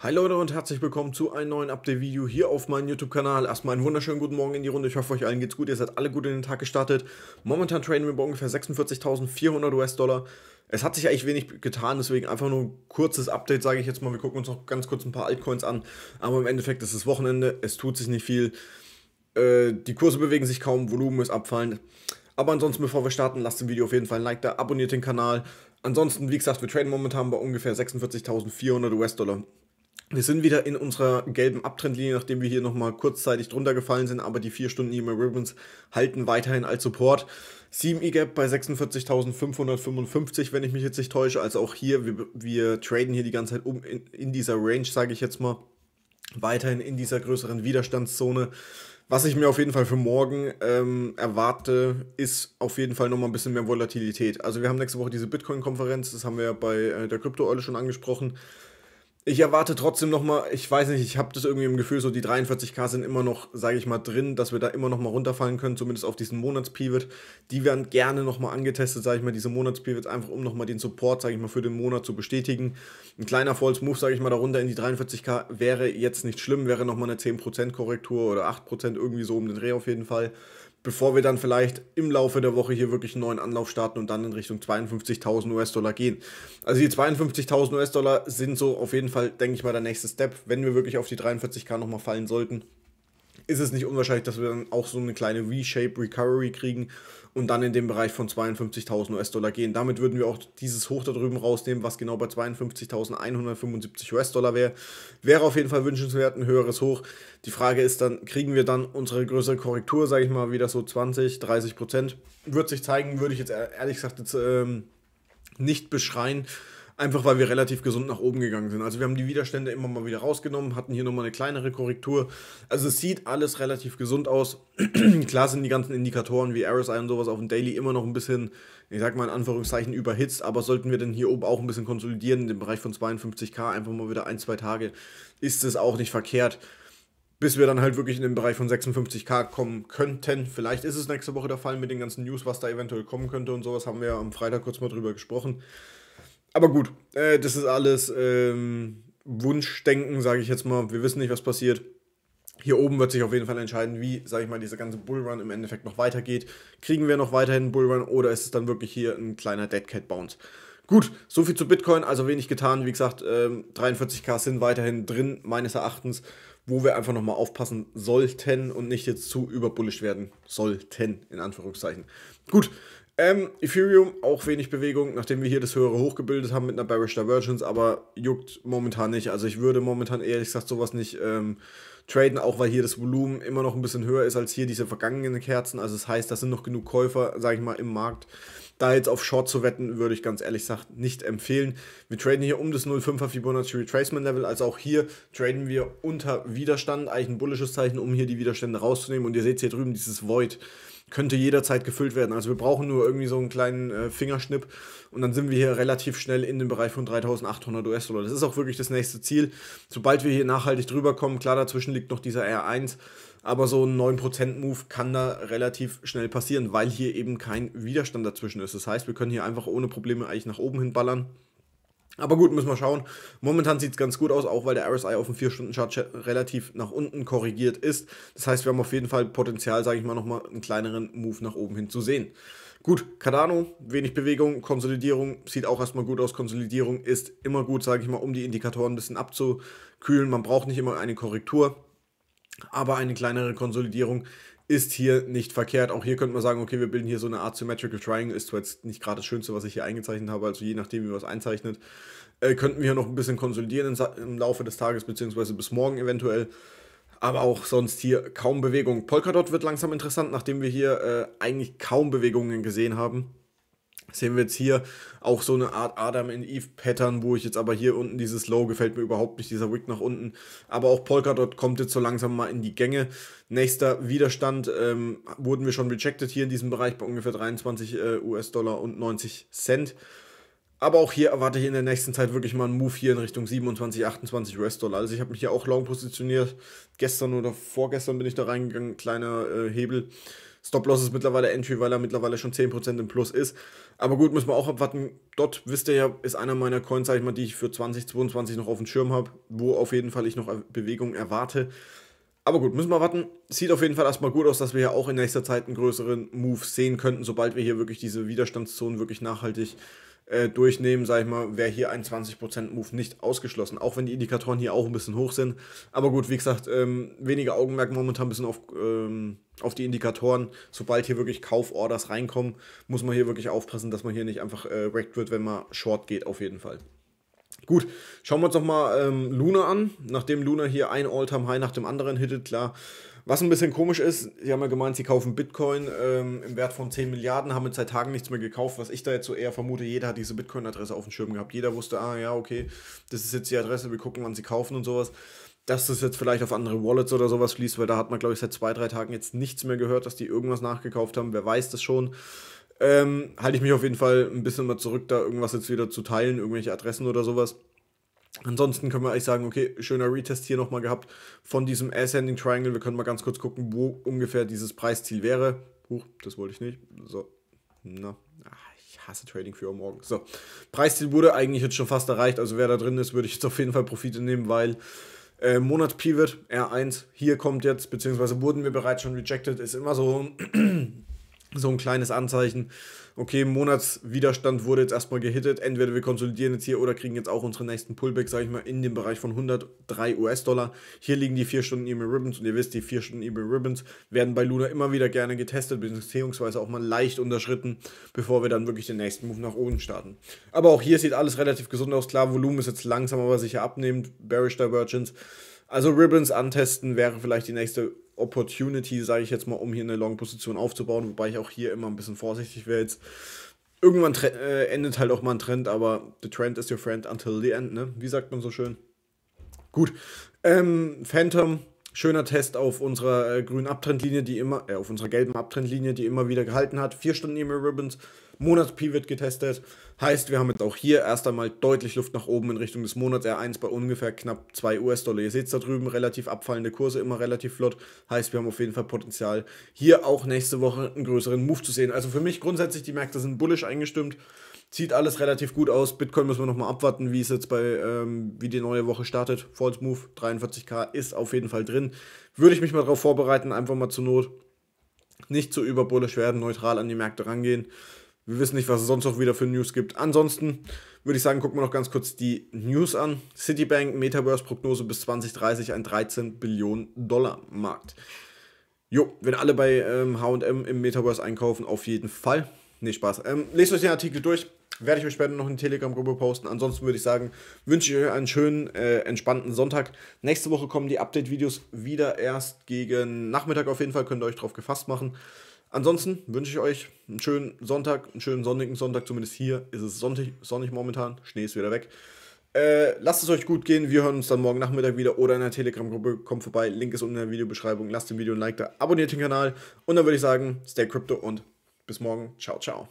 Hi Leute und herzlich willkommen zu einem neuen Update-Video hier auf meinem YouTube-Kanal. Erstmal einen wunderschönen guten Morgen in die Runde. Ich hoffe, euch allen geht's gut. Ihr seid alle gut in den Tag gestartet. Momentan traden wir bei ungefähr 46.400 US-Dollar. Es hat sich eigentlich wenig getan, deswegen einfach nur ein kurzes Update, sage ich jetzt mal. Wir gucken uns noch ganz kurz ein paar Altcoins an. Aber im Endeffekt ist es Wochenende, es tut sich nicht viel. Äh, die Kurse bewegen sich kaum, Volumen ist abfallend. Aber ansonsten, bevor wir starten, lasst dem Video auf jeden Fall ein Like da, abonniert den Kanal. Ansonsten, wie gesagt, wir traden momentan bei ungefähr 46.400 US-Dollar. Wir sind wieder in unserer gelben Abtrendlinie, nachdem wir hier nochmal kurzzeitig drunter gefallen sind, aber die 4 Stunden EMA Ribbons halten weiterhin als Support. 7 E-Gap bei 46.555, wenn ich mich jetzt nicht täusche. Also auch hier, wir, wir traden hier die ganze Zeit um in, in dieser Range, sage ich jetzt mal. Weiterhin in dieser größeren Widerstandszone. Was ich mir auf jeden Fall für morgen ähm, erwarte, ist auf jeden Fall nochmal ein bisschen mehr Volatilität. Also wir haben nächste Woche diese Bitcoin-Konferenz, das haben wir ja bei äh, der Krypto-Eule schon angesprochen ich erwarte trotzdem nochmal, ich weiß nicht, ich habe das irgendwie im Gefühl, so die 43k sind immer noch, sage ich mal, drin, dass wir da immer nochmal runterfallen können, zumindest auf diesen Monatspivot. Die werden gerne nochmal angetestet, sage ich mal, diese Monatspivots, einfach um nochmal den Support, sage ich mal, für den Monat zu bestätigen. Ein kleiner False Move, sage ich mal, darunter in die 43k wäre jetzt nicht schlimm, wäre nochmal eine 10% Korrektur oder 8% irgendwie so um den Dreh auf jeden Fall bevor wir dann vielleicht im Laufe der Woche hier wirklich einen neuen Anlauf starten und dann in Richtung 52.000 US-Dollar gehen. Also die 52.000 US-Dollar sind so auf jeden Fall, denke ich mal, der nächste Step, wenn wir wirklich auf die 43k nochmal fallen sollten ist es nicht unwahrscheinlich, dass wir dann auch so eine kleine V-Shape Recovery kriegen und dann in den Bereich von 52.000 US-Dollar gehen. Damit würden wir auch dieses Hoch da drüben rausnehmen, was genau bei 52.175 US-Dollar wäre. Wäre auf jeden Fall wünschenswert, ein höheres Hoch. Die Frage ist dann, kriegen wir dann unsere größere Korrektur, sage ich mal, wieder so 20, 30 Prozent? Wird sich zeigen, würde ich jetzt e-, ehrlich gesagt jetzt, ähm, nicht beschreien. Einfach weil wir relativ gesund nach oben gegangen sind. Also wir haben die Widerstände immer mal wieder rausgenommen, hatten hier nochmal eine kleinere Korrektur. Also es sieht alles relativ gesund aus. Klar sind die ganzen Indikatoren wie RSI und sowas auf dem Daily immer noch ein bisschen, ich sag mal in Anführungszeichen, überhitzt. Aber sollten wir denn hier oben auch ein bisschen konsolidieren, in dem Bereich von 52k, einfach mal wieder ein, zwei Tage, ist es auch nicht verkehrt bis wir dann halt wirklich in den Bereich von 56k kommen könnten. Vielleicht ist es nächste Woche der Fall mit den ganzen News, was da eventuell kommen könnte und sowas, haben wir ja am Freitag kurz mal drüber gesprochen. Aber gut, äh, das ist alles ähm, Wunschdenken, sage ich jetzt mal. Wir wissen nicht, was passiert. Hier oben wird sich auf jeden Fall entscheiden, wie, sage ich mal, dieser ganze Bullrun im Endeffekt noch weitergeht. Kriegen wir noch weiterhin einen Bullrun oder ist es dann wirklich hier ein kleiner Deadcat Bounce? Gut, so viel zu Bitcoin, also wenig getan. Wie gesagt, ähm, 43k sind weiterhin drin, meines Erachtens, wo wir einfach nochmal aufpassen sollten und nicht jetzt zu überbullisch werden sollten, in Anführungszeichen. Gut, ähm, Ethereum, auch wenig Bewegung, nachdem wir hier das höhere hochgebildet haben mit einer Bearish Divergence, aber juckt momentan nicht. Also ich würde momentan ehrlich gesagt sowas nicht ähm, traden, auch weil hier das Volumen immer noch ein bisschen höher ist als hier diese vergangenen Kerzen. Also das heißt, da sind noch genug Käufer, sage ich mal, im Markt. Da jetzt auf Short zu wetten, würde ich ganz ehrlich gesagt nicht empfehlen. Wir traden hier um das 0,5er Fibonacci Retracement Level, also auch hier traden wir unter Widerstand, eigentlich ein bullisches Zeichen, um hier die Widerstände rauszunehmen. Und ihr seht hier drüben dieses Void könnte jederzeit gefüllt werden. Also wir brauchen nur irgendwie so einen kleinen äh, Fingerschnipp und dann sind wir hier relativ schnell in dem Bereich von 3800 US-Dollar. Das ist auch wirklich das nächste Ziel. Sobald wir hier nachhaltig drüber kommen, klar, dazwischen liegt noch dieser R1, aber so ein 9%-Move kann da relativ schnell passieren, weil hier eben kein Widerstand dazwischen ist. Das heißt, wir können hier einfach ohne Probleme eigentlich nach oben hin ballern. Aber gut, müssen wir schauen. Momentan sieht es ganz gut aus, auch weil der RSI auf dem 4-Stunden-Chart relativ nach unten korrigiert ist. Das heißt, wir haben auf jeden Fall Potenzial, sage ich mal, nochmal einen kleineren Move nach oben hin zu sehen. Gut, Cardano, wenig Bewegung, Konsolidierung, sieht auch erstmal gut aus. Konsolidierung ist immer gut, sage ich mal, um die Indikatoren ein bisschen abzukühlen. Man braucht nicht immer eine Korrektur, aber eine kleinere Konsolidierung ist hier nicht verkehrt. Auch hier könnte man sagen, okay, wir bilden hier so eine Art Symmetrical Triangle. Ist zwar jetzt nicht gerade das Schönste, was ich hier eingezeichnet habe, also je nachdem, wie man es einzeichnet, äh, könnten wir hier noch ein bisschen konsolidieren im, Laufe des Tages, beziehungsweise bis morgen eventuell. Aber auch sonst hier kaum Bewegung. Polkadot wird langsam interessant, nachdem wir hier äh, eigentlich kaum Bewegungen gesehen haben sehen wir jetzt hier auch so eine Art Adam in Eve Pattern, wo ich jetzt aber hier unten dieses Low gefällt mir überhaupt nicht, dieser Wick nach unten. Aber auch Polkadot kommt jetzt so langsam mal in die Gänge. Nächster Widerstand ähm, wurden wir schon rejected hier in diesem Bereich bei ungefähr 23 äh, US-Dollar und 90 Cent. Aber auch hier erwarte ich in der nächsten Zeit wirklich mal einen Move hier in Richtung 27, 28 US-Dollar. Also ich habe mich hier auch long positioniert. Gestern oder vorgestern bin ich da reingegangen, kleiner äh, Hebel. Stop-Loss ist mittlerweile Entry, weil er mittlerweile schon 10% im Plus ist. Aber gut, müssen wir auch abwarten. Dort, wisst ihr ja, ist einer meiner Coins, sag ich mal, die ich für 2022 noch auf dem Schirm habe, wo auf jeden Fall ich noch Bewegung erwarte. Aber gut, müssen wir warten. Sieht auf jeden Fall erstmal gut aus, dass wir ja auch in nächster Zeit einen größeren Move sehen könnten, sobald wir hier wirklich diese Widerstandszonen wirklich nachhaltig äh, durchnehmen, sage ich mal, wäre hier ein 20% Move nicht ausgeschlossen, auch wenn die Indikatoren hier auch ein bisschen hoch sind. Aber gut, wie gesagt, ähm, weniger Augenmerk momentan ein bisschen auf, ähm, auf die Indikatoren. Sobald hier wirklich Kauforders reinkommen, muss man hier wirklich aufpassen, dass man hier nicht einfach äh, wrecked wird, wenn man short geht, auf jeden Fall. Gut, schauen wir uns nochmal ähm, Luna an. Nachdem Luna hier ein All-Time-High nach dem anderen hittet, klar. Was ein bisschen komisch ist, sie haben ja gemeint, sie kaufen Bitcoin ähm, im Wert von 10 Milliarden, haben jetzt seit Tagen nichts mehr gekauft. Was ich da jetzt so eher vermute, jeder hat diese Bitcoin-Adresse auf dem Schirm gehabt. Jeder wusste, ah ja, okay, das ist jetzt die Adresse, wir gucken, wann sie kaufen und sowas. Dass das jetzt vielleicht auf andere Wallets oder sowas fließt, weil da hat man, glaube ich, seit zwei, drei Tagen jetzt nichts mehr gehört, dass die irgendwas nachgekauft haben. Wer weiß das schon ähm, halte ich mich auf jeden Fall ein bisschen mal zurück, da irgendwas jetzt wieder zu teilen, irgendwelche Adressen oder sowas. Ansonsten können wir eigentlich sagen, okay, schöner Retest hier nochmal gehabt von diesem Ascending Triangle. Wir können mal ganz kurz gucken, wo ungefähr dieses Preisziel wäre. Huch, das wollte ich nicht. So, na, ah, ich hasse Trading für morgen. So, Preisziel wurde eigentlich jetzt schon fast erreicht. Also wer da drin ist, würde ich jetzt auf jeden Fall Profite nehmen, weil äh, Monat Pivot R1 hier kommt jetzt, beziehungsweise wurden wir bereits schon rejected. Ist immer so so ein kleines Anzeichen, okay, Monatswiderstand wurde jetzt erstmal gehittet, entweder wir konsolidieren jetzt hier oder kriegen jetzt auch unsere nächsten Pullback, sage ich mal, in dem Bereich von 103 US-Dollar. Hier liegen die 4 Stunden EMA Ribbons und ihr wisst, die 4 Stunden EMA Ribbons werden bei Luna immer wieder gerne getestet, beziehungsweise auch mal leicht unterschritten, bevor wir dann wirklich den nächsten Move nach oben starten. Aber auch hier sieht alles relativ gesund aus, klar, Volumen ist jetzt langsam aber sicher abnehmend, Bearish Divergence. Also Ribbons antesten wäre vielleicht die nächste Opportunity, sage ich jetzt mal, um hier eine Long-Position aufzubauen, wobei ich auch hier immer ein bisschen vorsichtig wäre jetzt. Irgendwann äh, endet halt auch mal ein Trend, aber the trend is your friend until the end, ne? Wie sagt man so schön? Gut. Ähm, Phantom Schöner Test auf unserer äh, grünen Abtrendlinie, die immer, äh, auf unserer gelben Abtrendlinie, die immer wieder gehalten hat. Vier Stunden E-Mail Ribbons, Monats P getestet. Heißt, wir haben jetzt auch hier erst einmal deutlich Luft nach oben in Richtung des Monats R1 bei ungefähr knapp 2 US-Dollar. Ihr seht es da drüben, relativ abfallende Kurse, immer relativ flott. Heißt, wir haben auf jeden Fall Potenzial, hier auch nächste Woche einen größeren Move zu sehen. Also für mich grundsätzlich, die Märkte sind bullisch eingestimmt. Sieht alles relativ gut aus. Bitcoin müssen wir nochmal abwarten, wie es jetzt bei, ähm, wie die neue Woche startet. False Move, 43k ist auf jeden Fall drin. Würde ich mich mal darauf vorbereiten, einfach mal zur Not. Nicht zu überbullisch werden, neutral an die Märkte rangehen. Wir wissen nicht, was es sonst noch wieder für News gibt. Ansonsten würde ich sagen, gucken wir noch ganz kurz die News an. Citibank Metaverse-Prognose bis 2030 ein 13 Billionen Dollar Markt. Jo, wenn alle bei HM ähm, im Metaverse einkaufen, auf jeden Fall. Nee, Spaß. Ähm, lest euch den Artikel durch. Werde ich euch später noch in die Telegram-Gruppe posten. Ansonsten würde ich sagen, wünsche ich euch einen schönen, äh, entspannten Sonntag. Nächste Woche kommen die Update-Videos wieder erst gegen Nachmittag auf jeden Fall. Könnt ihr euch darauf gefasst machen. Ansonsten wünsche ich euch einen schönen Sonntag, einen schönen sonnigen Sonntag. Zumindest hier ist es sonnig, sonnig momentan. Schnee ist wieder weg. Äh, lasst es euch gut gehen. Wir hören uns dann morgen Nachmittag wieder oder in der Telegram-Gruppe. Kommt vorbei. Link ist unten in der Videobeschreibung. Lasst dem Video ein Like da. Abonniert den Kanal. Und dann würde ich sagen, stay crypto und bis morgen. Ciao, ciao.